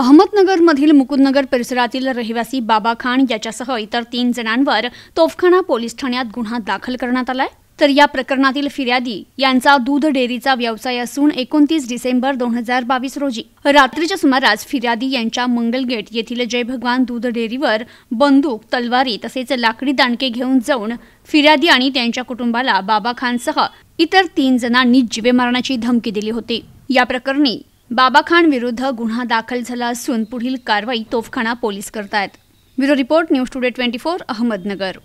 अहमदनगरमधील मुकुंदनगर परिसरातील रहिवासी बाबा खान याच्यासह इतर तीन जणांवर तोफखाना पोलीस ठाण्यात गुन्हा दाखल करण्यात आलाय तर या प्रकरणातील फिर्यादी यांचा दूध डेअरीचा व्यवसाय असून एकोणतीस डिसेंबर दोन हजार बावीस रोजी रात्रीच्या सुमारास फिर्यादी यांच्या मंगलगेट येथील जय भगवान दूध डेअरीवर बंदूक तलवारी तसेच लाकडी दांडके घेऊन जाऊन फिर्यादी आणि त्यांच्या कुटुंबाला बाबा खानसह इतर तीन जणांनी जीवे मारण्याची धमकी दिली होती या प्रकरणी बाबा खान विरुद्ध गुन्हा दाखल झाला असून पुढील कारवाई तोफखाना पोलीस करतायत bureau report news today twenty four Ahmednagar